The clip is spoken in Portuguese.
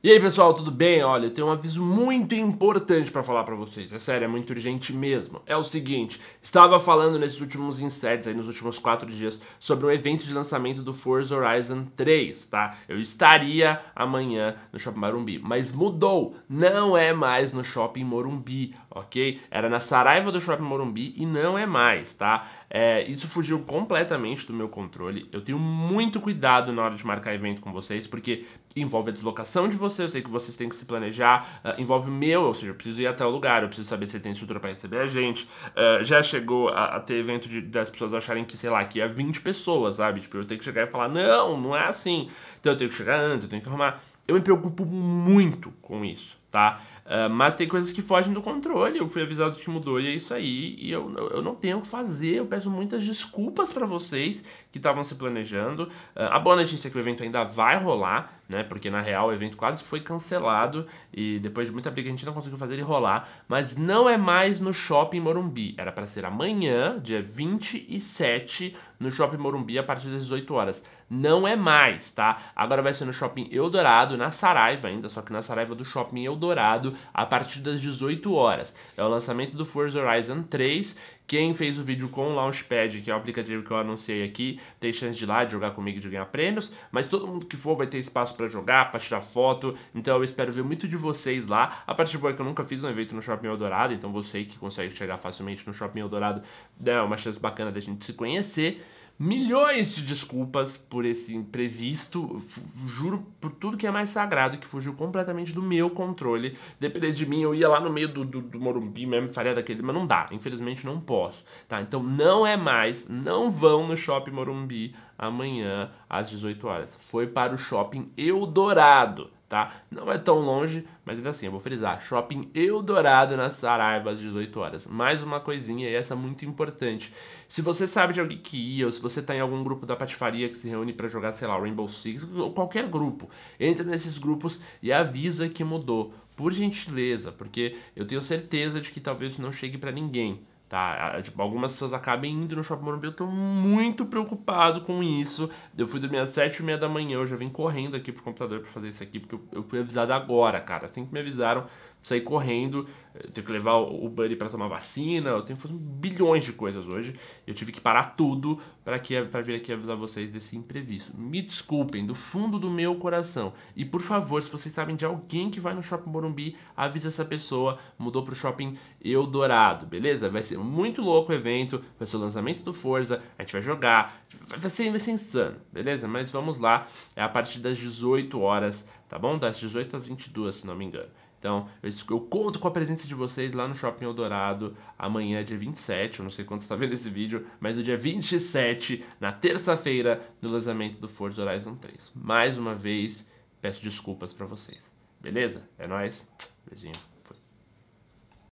E aí, pessoal, tudo bem? Olha, eu tenho um aviso muito importante para falar para vocês. É sério, é muito urgente mesmo. É o seguinte, estava falando nesses últimos inserts aí nos últimos quatro dias sobre um evento de lançamento do Forza Horizon 3, tá? Eu estaria amanhã no Shopping Morumbi, mas mudou. Não é mais no Shopping Morumbi, ok? Era na Saraiva do Shopping Morumbi e não é mais, tá? É, isso fugiu completamente do meu controle. Eu tenho muito cuidado na hora de marcar evento com vocês, porque envolve a deslocação de vocês você, eu sei que vocês têm que se planejar, uh, envolve o meu, ou seja, eu preciso ir até o lugar, eu preciso saber se ele tem estrutura para receber a gente. Uh, já chegou a, a ter evento de, das pessoas acharem que, sei lá, que é 20 pessoas, sabe? Tipo, eu tenho que chegar e falar, não, não é assim. Então eu tenho que chegar antes, eu tenho que arrumar. Eu me preocupo muito com isso tá? Uh, mas tem coisas que fogem do controle. Eu fui avisado que mudou e é isso aí. E eu, eu não tenho o que fazer. Eu peço muitas desculpas para vocês que estavam se planejando. Uh, a boa notícia é que o evento ainda vai rolar, né? Porque na real o evento quase foi cancelado e depois de muita briga a gente não conseguiu fazer ele rolar. Mas não é mais no Shopping Morumbi. Era para ser amanhã, dia 27, no Shopping Morumbi a partir das 18 horas. Não é mais, tá? Agora vai ser no Shopping Eldorado, na Saraiva ainda, só que na Saraiva do Shopping Eldorado Eldorado a partir das 18 horas. É o lançamento do Forza Horizon 3. Quem fez o vídeo com o Launchpad, que é o aplicativo que eu anunciei aqui, tem chance de ir lá, de jogar comigo, de ganhar prêmios. Mas todo mundo que for vai ter espaço para jogar, para tirar foto. Então eu espero ver muito de vocês lá. A partir boa é que eu nunca fiz um evento no Shopping Eldorado, então você que consegue chegar facilmente no Shopping Eldorado, é uma chance bacana da gente se conhecer milhões de desculpas por esse imprevisto. Juro por tudo que é mais sagrado, que fugiu completamente do meu controle. Depois de mim, eu ia lá no meio do, do, do Morumbi mesmo, faria daquele, mas não dá. Infelizmente não posso, tá? Então não é mais, não vão no Shopping Morumbi amanhã às 18 horas. Foi para o Shopping Eldorado tá? Não é tão longe, mas ainda assim, eu vou frisar. Shopping Eldorado na Saraiva às 18 horas. Mais uma coisinha, e essa é muito importante. Se você sabe de alguém que ia, ou se você tá em algum grupo da patifaria que se reúne para jogar, sei lá, Rainbow Six, ou qualquer grupo, entra nesses grupos e avisa que mudou. Por gentileza, porque eu tenho certeza de que talvez não chegue para ninguém. Tá, tipo, algumas pessoas acabam indo no shopping Morumbi, eu tô muito preocupado com isso. Eu fui dormir às sete e meia da manhã, eu já vim correndo aqui pro computador para fazer isso aqui, porque eu, fui avisado agora, cara. Assim que me avisaram, saí correndo, eu tenho que levar o, Buddy para tomar vacina, eu tenho que fazer bilhões de coisas hoje. Eu tive que parar tudo para vir aqui avisar vocês desse imprevisto. Me desculpem, do fundo do meu coração. E por favor, se vocês sabem de alguém que vai no shopping Morumbi, avisa essa pessoa, mudou pro shopping Eldorado, beleza? Vai ser muito louco o evento, vai ser o lançamento do Forza, a gente vai jogar, vai ser, vai ser insano, beleza? Mas vamos lá, é a partir das 18 horas, tá bom? Das 18 às 22, se não me engano. Então, eu, eu, conto com a presença de vocês lá no Shopping Eldorado amanhã, dia 27. Eu não sei quando você está vendo esse vídeo, mas no dia 27, na terça-feira, no lançamento do Forza Horizon 3. Mais uma vez, peço desculpas para vocês. Beleza? É nóis. Beijinho.